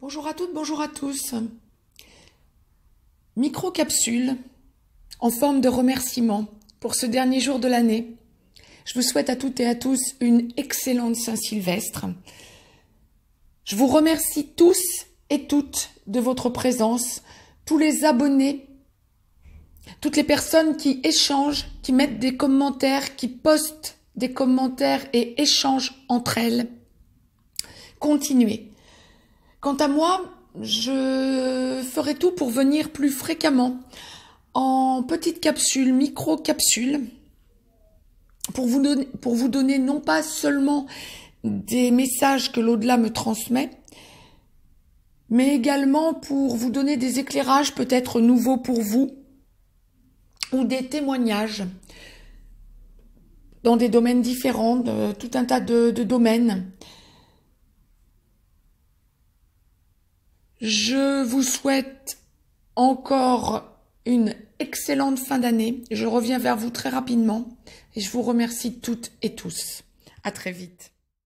Bonjour à toutes, bonjour à tous. Micro-capsule en forme de remerciement pour ce dernier jour de l'année. Je vous souhaite à toutes et à tous une excellente Saint-Sylvestre. Je vous remercie tous et toutes de votre présence, tous les abonnés, toutes les personnes qui échangent, qui mettent des commentaires, qui postent des commentaires et échangent entre elles. Continuez. Quant à moi, je ferai tout pour venir plus fréquemment en petites capsules, micro-capsules, pour vous, donner, pour vous donner non pas seulement des messages que l'au-delà me transmet, mais également pour vous donner des éclairages peut-être nouveaux pour vous ou des témoignages dans des domaines différents, tout un tas de domaines. Je vous souhaite encore une excellente fin d'année. Je reviens vers vous très rapidement et je vous remercie toutes et tous. À très vite.